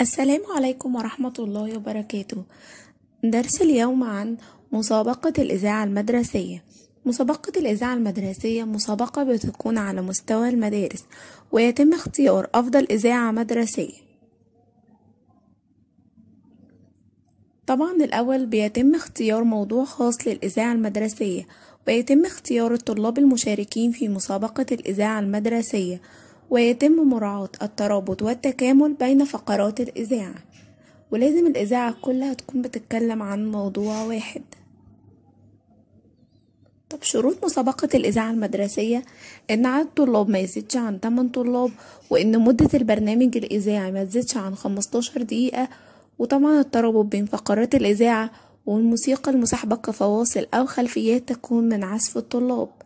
السلام عليكم ورحمة الله وبركاته درس اليوم عن مسابقة الإذاعة المدرسية مسابقة الإذاعة المدرسية مسابقة بتكون على مستوى المدارس ويتم اختيار أفضل إذاعة مدرسية طبعا الأول بيتم اختيار موضوع خاص للإذاعة المدرسية ويتم اختيار الطلاب المشاركين في مسابقة الإذاعة المدرسية ويتم مراعاة الترابط والتكامل بين فقرات الإذاعة ولازم الإذاعة كلها تكون بتتكلم عن موضوع واحد طب شروط مسابقة الإذاعة المدرسية إن عدد الطلاب ما يزيدش عن 8 طلاب وإن مدة البرنامج الإذاعي ما تزيدش عن 15 دقيقة وطبعا الترابط بين فقرات الإذاعة والموسيقى المسحبة كفواصل أو خلفيات تكون من عزف الطلاب